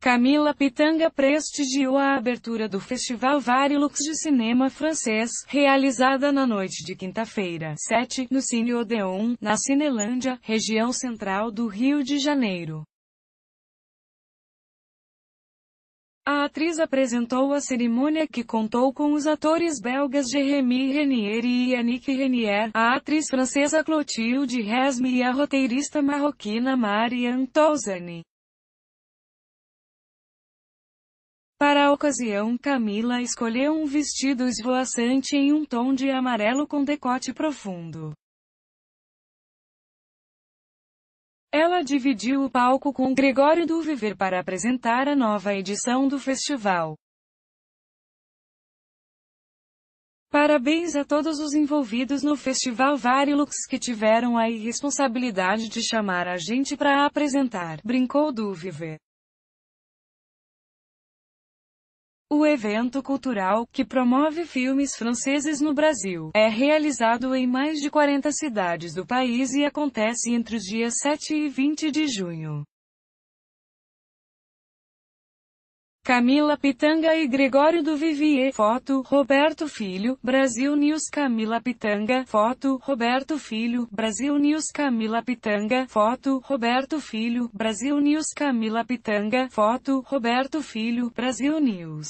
Camila Pitanga prestigiou a abertura do Festival Varilux de Cinema Francês, realizada na noite de quinta-feira, 7, no Cine Odeon, na Cinelândia, região central do Rio de Janeiro. A atriz apresentou a cerimônia que contou com os atores belgas Jeremy Renier e Yannick Renier, a atriz francesa Clotilde Resme e a roteirista marroquina Marianne Touzani. Para a ocasião Camila escolheu um vestido esvoaçante em um tom de amarelo com decote profundo. Ela dividiu o palco com Gregório do Viver para apresentar a nova edição do festival. Parabéns a todos os envolvidos no Festival Varilux que tiveram a irresponsabilidade de chamar a gente para apresentar, brincou Dúviver. O evento cultural, que promove filmes franceses no Brasil, é realizado em mais de 40 cidades do país e acontece entre os dias 7 e 20 de junho. Camila Pitanga e Gregório do Vivier, foto, Roberto Filho, Brasil News Camila Pitanga, foto, Roberto Filho, Brasil News Camila Pitanga, foto, Roberto Filho, Brasil News Camila Pitanga, foto, Roberto Filho, Brasil News